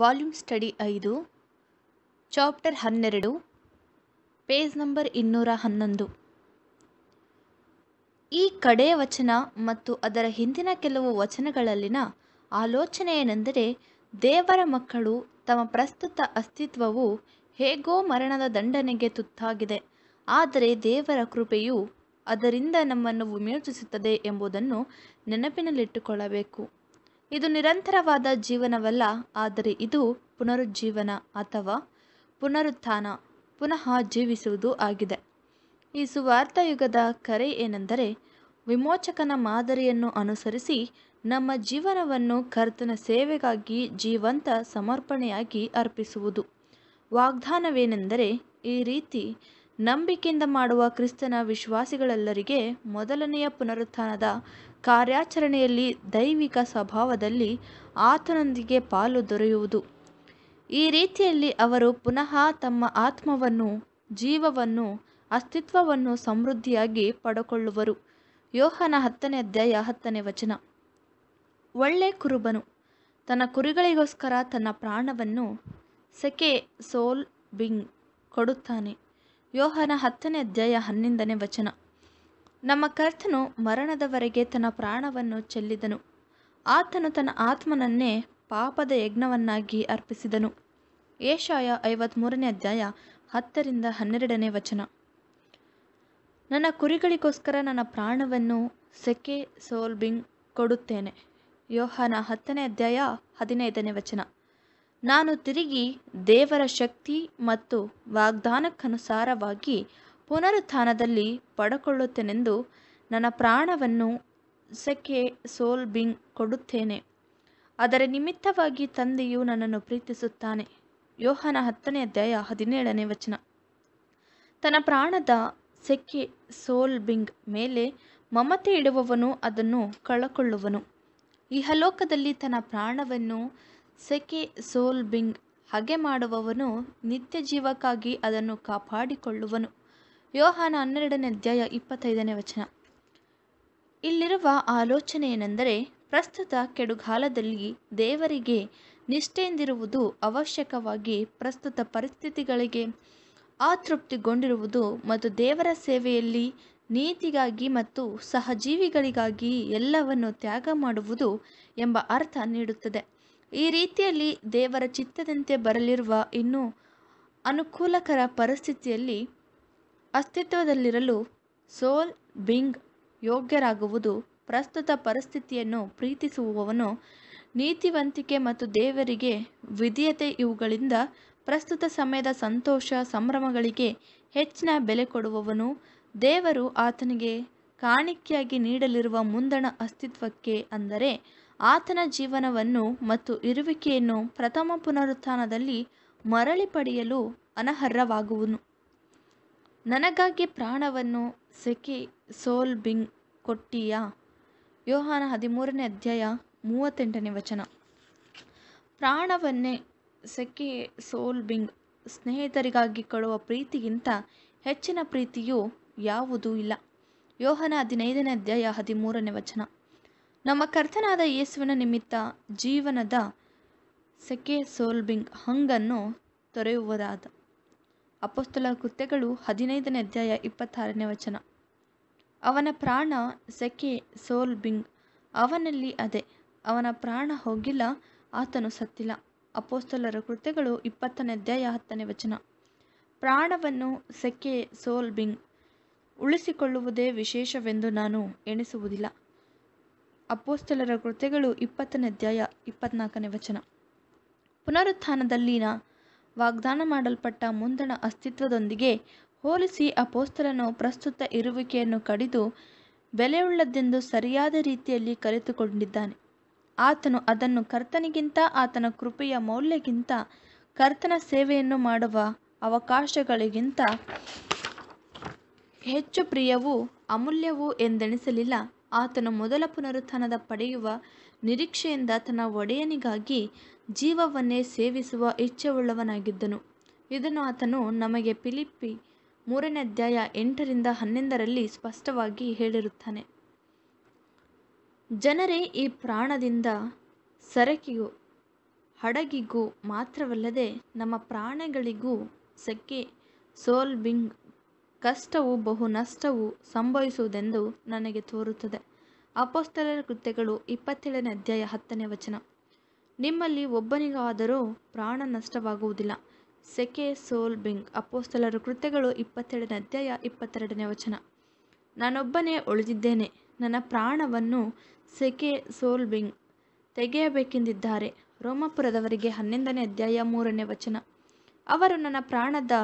Volume study ಐದು chapter ಹನ್ನೆರಡು page number ಇನ್ನೂರ ಹನ್ನೊಂದು ಈ ಕಡೆ ವಚನ ಮತ್ತು ಅದರ ಹಿಂದಿನ ಕೆಲವು ವಚನಗಳಲ್ಲಿನ ಆಲೋಚನೆ ಏನೆಂದರೆ ದೇವರ ಮಕ್ಕಳು ತಮ್ಮ ಪ್ರಸ್ತುತ ಅಸ್ತಿತ್ವವು ಹೇಗೋ ಮರಣದ ದಂಡನೆಗೆ ತುತ್ತಾಗಿದೆ ಆದರೆ ದೇವರ ಕೃಪೆಯು ಅದರಿಂದ ನಮ್ಮನ್ನು ವಿಮೋಚಿಸುತ್ತದೆ ಎಂಬುದನ್ನು ನೆನಪಿನಲ್ಲಿಟ್ಟುಕೊಳ್ಳಬೇಕು ಇದು ನಿರಂತರವಾದ ಜೀವನವಲ್ಲ ಆದರೆ ಇದು ಪುನರುಜ್ಜೀವನ ಅಥವಾ ಪುನರುತ್ಥಾನ ಪುನಃ ಜೀವಿಸುವುದು ಆಗಿದೆ ಈ ಸುವಾರ್ಥ ಯುಗದ ಕರೆ ಏನೆಂದರೆ ವಿಮೋಚಕನ ಮಾದರಿಯನ್ನು ಅನುಸರಿಸಿ ನಮ್ಮ ಜೀವನವನ್ನು ಕರ್ತನ ಸೇವೆಗಾಗಿ ಜೀವಂತ ಸಮರ್ಪಣೆಯಾಗಿ ಅರ್ಪಿಸುವುದು ವಾಗ್ದಾನವೇನೆಂದರೆ ಈ ರೀತಿ ನಂಬಿಕೆಯಿಂದ ಮಾಡುವ ಕ್ರಿಸ್ತನ ವಿಶ್ವಾಸಿಗಳೆಲ್ಲರಿಗೆ ಮೊದಲನೆಯ ಪುನರುತ್ಥಾನದ ಕಾರ್ಯಾಚರಣೆಯಲ್ಲಿ ದೈವಿಕ ಸ್ವಭಾವದಲ್ಲಿ ಆತನೊಂದಿಗೆ ಪಾಲು ದೊರೆಯುವುದು ಈ ರೀತಿಯಲ್ಲಿ ಅವರು ಪುನಃ ತಮ್ಮ ಆತ್ಮವನ್ನು ಜೀವವನ್ನು ಅಸ್ತಿತ್ವವನ್ನು ಸಮೃದ್ಧಿಯಾಗಿ ಪಡಕೊಳ್ಳುವರು ಯೋಹನ ಹತ್ತನೇ ಅಧ್ಯಾಯ ಹತ್ತನೇ ವಚನ ಒಳ್ಳೆ ಕುರುಬನು ತನ್ನ ಕುರಿಗಳಿಗೋಸ್ಕರ ತನ್ನ ಪ್ರಾಣವನ್ನು ಸೆಕೆ ಸೋಲ್ ಬಿಂಗ್ ಕೊಡುತ್ತಾನೆ ಯೋಹನ ಹತ್ತನೇ ಅಧ್ಯಾಯ ಹನ್ನೊಂದನೇ ವಚನ ನಮ್ಮ ಕರ್ತನು ಮರಣದವರೆಗೆ ತನ್ನ ಪ್ರಾಣವನ್ನು ಚೆಲ್ಲಿದನು ಆತನು ತನ್ನ ಆತ್ಮನನ್ನೇ ಪಾಪದ ಯಜ್ಞವನ್ನಾಗಿ ಅರ್ಪಿಸಿದನು ಏಷಾಯ ಐವತ್ತ್ಮೂರನೇ ಅಧ್ಯಾಯ ಹತ್ತರಿಂದ ಹನ್ನೆರಡನೇ ವಚನ ನನ್ನ ಕುರಿಗಳಿಗೋಸ್ಕರ ನನ್ನ ಪ್ರಾಣವನ್ನು ಸೆಕೆ ಸೋಲ್ಬಿಂಗ್ ಕೊಡುತ್ತೇನೆ ಯೋಹಾನ ಹತ್ತನೇ ಅಧ್ಯಾಯ ಹದಿನೈದನೇ ವಚನ ನಾನು ತಿರುಗಿ ದೇವರ ಶಕ್ತಿ ಮತ್ತು ವಾಗ್ದಾನಕ್ಕನುಸಾರವಾಗಿ ಪುನರುತ್ಥಾನದಲ್ಲಿ ಪಡಕೊಳ್ಳುತ್ತೇನೆಂದು ನನ್ನ ಪ್ರಾಣವನ್ನು ಸೆಕೆ ಸೋಲ್ಬಿಂಗ್ ಕೊಡುತ್ತೇನೆ ಅದರ ನಿಮಿತ್ತವಾಗಿ ತಂದೆಯು ನನ್ನನ್ನು ಪ್ರೀತಿಸುತ್ತಾನೆ ಯೋಹನ ಹತ್ತನೇ ಅಧ್ಯಾಯ ಹದಿನೇಳನೇ ವಚನ ತನ್ನ ಪ್ರಾಣದ ಸೆಕೆ ಸೋಲ್ಬಿಂಗ್ ಮೇಲೆ ಮಮತೆ ಇಡುವವನು ಅದನ್ನು ಕಳಕೊಳ್ಳುವನು ಇಹಲೋಕದಲ್ಲಿ ತನ್ನ ಪ್ರಾಣವನ್ನು ಸೆಕೆ ಸೋಲ್ಬಿಂಗ್ ಹಗೆ ಮಾಡುವವನು ನಿತ್ಯ ಜೀವಕ್ಕಾಗಿ ಅದನ್ನು ಕಾಪಾಡಿಕೊಳ್ಳುವನು ಯೋಹಾನ ಹನ್ನೆರಡನೇ ಅಧ್ಯಾಯ ಇಪ್ಪತ್ತೈದನೇ ವಚನ ಇಲ್ಲಿರುವ ಆಲೋಚನೆ ಏನೆಂದರೆ ಪ್ರಸ್ತುತ ಕೆಡುಗಾಲದಲ್ಲಿ ದೇವರಿಗೆ ನಿಷ್ಠೆಯಿಂದಿರುವುದು ಅವಶ್ಯಕವಾಗಿ ಪ್ರಸ್ತುತ ಪರಿಸ್ಥಿತಿಗಳಿಗೆ ಅತೃಪ್ತಿಗೊಂಡಿರುವುದು ಮತ್ತು ದೇವರ ಸೇವೆಯಲ್ಲಿ ನೀತಿಗಾಗಿ ಮತ್ತು ಸಹಜೀವಿಗಳಿಗಾಗಿ ಎಲ್ಲವನ್ನು ತ್ಯಾಗ ಮಾಡುವುದು ಎಂಬ ಅರ್ಥ ನೀಡುತ್ತದೆ ಈ ರೀತಿಯಲ್ಲಿ ದೇವರ ಚಿತ್ತದಂತೆ ಬರಲಿರುವ ಇನ್ನೂ ಅನುಕೂಲಕರ ಪರಿಸ್ಥಿತಿಯಲ್ಲಿ ಅಸ್ತಿತ್ವದಲ್ಲಿರಲು ಸೋಲ್ ಬಿಂಗ್ ಯೋಗ್ಯರಾಗುವುದು ಪ್ರಸ್ತುತ ಪರಿಸ್ಥಿತಿಯನ್ನು ಪ್ರೀತಿಸುವವನು ನೀತಿವಂತಿಕೆ ಮತ್ತು ದೇವರಿಗೆ ವಿಧಿಯತೆ ಇವುಗಳಿಂದ ಪ್ರಸ್ತುತ ಸಮಯದ ಸಂತೋಷ ಸಂಭ್ರಮಗಳಿಗೆ ಹೆಚ್ಚಿನ ಬೆಲೆ ಕೊಡುವವನು ದೇವರು ಆತನಿಗೆ ಕಾಣಿಕೆಯಾಗಿ ನೀಡಲಿರುವ ಮುಂದಣ ಅಸ್ತಿತ್ವಕ್ಕೆ ಅಂದರೆ ಆತನ ಜೀವನವನ್ನು ಮತ್ತು ಇರುವಿಕೆಯನ್ನು ಪ್ರಥಮ ಪುನರುತ್ಥಾನದಲ್ಲಿ ಮರಳಿ ಪಡೆಯಲು ಅನರ್ಹವಾಗುವನು ನನಗಾಗಿ ಪ್ರಾಣವನ್ನು ಸೆಕೆ ಸೋಲ್ಬಿಂಗ್ ಕೊಟ್ಟಿಯಾ ಯೋಹಾನ ಹದಿಮೂರನೇ ಅಧ್ಯಾಯ ಮೂವತ್ತೆಂಟನೇ ವಚನ ಪ್ರಾಣವನ್ನೇ ಸೆಖಿ ಸೋಲ್ಬಿಂಗ್ ಸ್ನೇಹಿತರಿಗಾಗಿ ಕೊಡುವ ಪ್ರೀತಿಗಿಂತ ಹೆಚ್ಚಿನ ಪ್ರೀತಿಯು ಯಾವುದೂ ಇಲ್ಲ ಯೋಹನ ಹದಿನೈದನೇ ಅಧ್ಯಾಯ ಹದಿಮೂರನೇ ವಚನ ನಮ್ಮ ಕರ್ತನಾದ ಯೇಸುವಿನ ನಿಮಿತ್ತ ಜೀವನದ ಸೆಕೆ ಸೋಲ್ಬಿಂಗ್ ಹಂಗನ್ನು ತೊರೆಯುವುದಾದ ಅಪೋಸ್ತಲ ಕೃತ್ಯಗಳು ಹದಿನೈದನೇ ಅಧ್ಯಾಯ ಇಪ್ಪತ್ತಾರನೇ ವಚನ ಅವನ ಪ್ರಾಣ ಸೆಕೆ ಸೋಲ್ ಬಿಂಗ್ ಅವನಲ್ಲಿ ಅದೇ ಅವನ ಪ್ರಾಣ ಹೋಗಿಲ್ಲ ಆತನು ಸತ್ತಿಲ್ಲ ಅಪೋಸ್ತಲರ ಕೃತ್ಯಗಳು ಇಪ್ಪತ್ತನೇ ಅಧ್ಯಾಯ ಹತ್ತನೇ ವಚನ ಪ್ರಾಣವನ್ನು ಸೆಕೆ ಸೋಲ್ ಬಿಂಗ್ ಉಳಿಸಿಕೊಳ್ಳುವುದೇ ವಿಶೇಷವೆಂದು ನಾನು ಎಣಿಸುವುದಿಲ್ಲ ಅಪೋಸ್ತಲರ ಕೃತ್ಯಗಳು ಇಪ್ಪತ್ತನೇ ಅಧ್ಯಾಯ ಇಪ್ಪತ್ನಾಲ್ಕನೇ ವಚನ ಪುನರುತ್ಥಾನದಲ್ಲಿನ ವಾಗ್ದಾನ ಮಾಡಲ್ಪಟ್ಟ ಮುಂದಣ ಅಸ್ತಿತ್ವದೊಂದಿಗೆ ಹೋಲಿಸಿ ಅಪೋಸ್ತಲನು ಪ್ರಸ್ತುತ ಇರುವಿಕೆಯನ್ನು ಕಡಿದು ಬೆಲೆಯುಳ್ಳದ್ದೆಂದು ಸರಿಯಾದ ರೀತಿಯಲ್ಲಿ ಕಲಿತುಕೊಂಡಿದ್ದಾನೆ ಆತನು ಅದನ್ನು ಕರ್ತನಿಗಿಂತ ಆತನ ಕೃಪೆಯ ಮೌಲ್ಯಕ್ಕಿಂತ ಕರ್ತನ ಸೇವೆಯನ್ನು ಮಾಡುವ ಅವಕಾಶಗಳಿಗಿಂತ ಹೆಚ್ಚು ಪ್ರಿಯವೂ ಅಮೂಲ್ಯವೂ ಎಂದೆಣಿಸಲಿಲ್ಲ ಆತನು ಮೊದಲ ಪುನರುತ್ಥಾನದ ಪಡೆಯುವ ನಿರೀಕ್ಷೆಯಿಂದ ತನ್ನ ಒಡೆಯನಿಗಾಗಿ ಜೀವವನ್ನೇ ಸೇವಿಸುವ ಇಚ್ಛೆವುಳ್ಳವನಾಗಿದ್ದನು ಇದನ್ನು ಆತನು ನಮಗೆ ಫಿಲಿಪ್ಪಿ ಮೂರನೇ ಅಧ್ಯಾಯ ಎಂಟರಿಂದ ಹನ್ನೊಂದರಲ್ಲಿ ಸ್ಪಷ್ಟವಾಗಿ ಹೇಳಿರುತ್ತಾನೆ. ಜನರೇ, ಈ ಪ್ರಾಣದಿಂದ ಸರಕಿಗೂ ಹಡಗಿಗೂ ಮಾತ್ರವಲ್ಲದೆ ನಮ್ಮ ಪ್ರಾಣಗಳಿಗೂ ಸೆಕೆ, ಸೋಲ್ಬಿಂಗ್ ಕಷ್ಟವು ಬಹು ನಷ್ಟವು ಸಂಭವಿಸುವುದೆಂದು ನನಗೆ ತೋರುತ್ತದೆ. ಅಪೊಸ್ತಲರ ಕೃತ್ಯಗಳು ಇಪ್ಪತ್ತೇಳನೇ ಅಧ್ಯಾಯ ಹತ್ತನೇ ವಚನ. ನಿಮ್ಮಲ್ಲಿ ಒಬ್ಬನಿಗಾದರೂ ಪ್ರಾಣ ನಷ್ಟವಾಗುವುದಿಲ್ಲ ಸೆಕೆ ಸೋಲ್ ಬಿಂಗ್ ಅಪೋಸ್ತಲರ ಕೃತ್ಯಗಳು ಇಪ್ಪತ್ತೆರಡನೇ ಅಧ್ಯಾಯ ಇಪ್ಪತ್ತೆರಡನೇ ವಚನ ನಾನೊಬ್ಬನೇ ಉಳಿದಿದ್ದೇನೆ ನನ್ನ ಪ್ರಾಣವನ್ನು ಸೆಕೆ ಸೋಲ್ ಬಿಂಗ್ ತೆಗೆಯಬೇಕೆಂದಿದ್ದಾರೆ ರೋಮಪುರದವರಿಗೆ ಹನ್ನೊಂದನೇ ಅಧ್ಯಾಯ ಮೂರನೇ ವಚನ ಅವರು ನನ್ನ ಪ್ರಾಣದ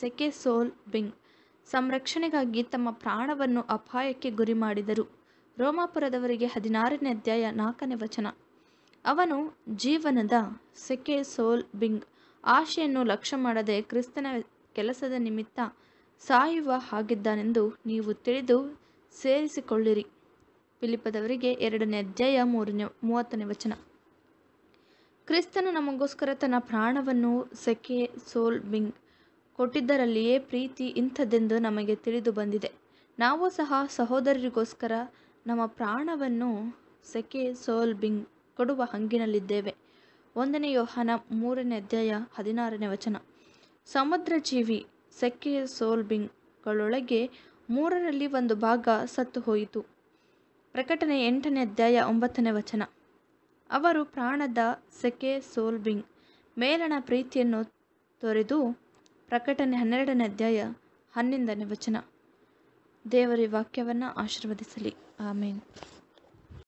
ಸೆಕೆ ಸೋಲ್ ಬಿಂಗ್ ಸಂರಕ್ಷಣೆಗಾಗಿ ತಮ್ಮ ಪ್ರಾಣವನ್ನು ಅಪಾಯಕ್ಕೆ ಗುರಿ ಮಾಡಿದರು ರೋಮಾಪುರದವರಿಗೆ ಹದಿನಾರನೇ ಅಧ್ಯಾಯ ನಾಲ್ಕನೇ ವಚನ ಅವನು ಜೀವನದ ಸೆಕೆ ಸೋಲ್ ಬಿಂಗ್ ಆಶೆಯನ್ನು ಲಕ್ಷ್ಯ ಮಾಡದೆ ಕ್ರಿಸ್ತನ ಕೆಲಸದ ನಿಮಿತ್ತ ಸಾಯುವ ಹಾಗಿದ್ದಾನೆಂದು ನೀವು ತಿಳಿದು ಸೇರಿಸಿಕೊಳ್ಳಿರಿ ಪಿಲಿಪದವರಿಗೆ ಎರಡನೇ ಅಧ್ಯಾಯ ಮೂರನೇ ಮೂವತ್ತನೇ ವಚನ ಕ್ರಿಸ್ತನು ನಮಗೋಸ್ಕರ ತನ್ನ ಪ್ರಾಣವನ್ನು ಸೆಕೆ ಸೋಲ್ ಬಿಂಗ್ ಕೊಟ್ಟಿದ್ದರಲ್ಲಿಯೇ ಪ್ರೀತಿ ಇಂಥದ್ದೆಂದು ನಮಗೆ ತಿಳಿದು ಬಂದಿದೆ ನಾವು ಸಹ ಸಹೋದರರಿಗೋಸ್ಕರ ನಮ್ಮ ಪ್ರಾಣವನ್ನು ಸೆಕೆ ಸೋಲ್ ಬಿಂಗ್ ಕೊಡುವ ಹಂಗಿನಲ್ಲಿದ್ದೇವೆ ಒಂದನೇ ಯೋಹನ ಮೂರನೇ ಅಧ್ಯಾಯ ಹದಿನಾರನೇ ವಚನ ಸಮುದ್ರ ಜೀವಿ ಸೆಕೆಯ ಸೋಲ್ಬಿಂಗ್ಗಳೊಳಗೆ ಮೂರರಲ್ಲಿ ಒಂದು ಭಾಗ ಸತ್ತು ಹೋಯಿತು ಪ್ರಕಟಣೆ ಎಂಟನೇ ಅಧ್ಯಾಯ ಒಂಬತ್ತನೇ ವಚನ ಅವರು ಪ್ರಾಣದ ಸೆಕೆ ಸೋಲ್ಬಿಂಗ್ ಮೇಲಣ ಪ್ರೀತಿಯನ್ನು ತೊರೆದು ಪ್ರಕಟಣೆ ಹನ್ನೆರಡನೇ ಅಧ್ಯಾಯ ಹನ್ನೊಂದನೇ ವಚನ ದೇವರ ವಾಕ್ಯವನ್ನು ಆಶೀರ್ವದಿಸಲಿ ಆಮೇನ್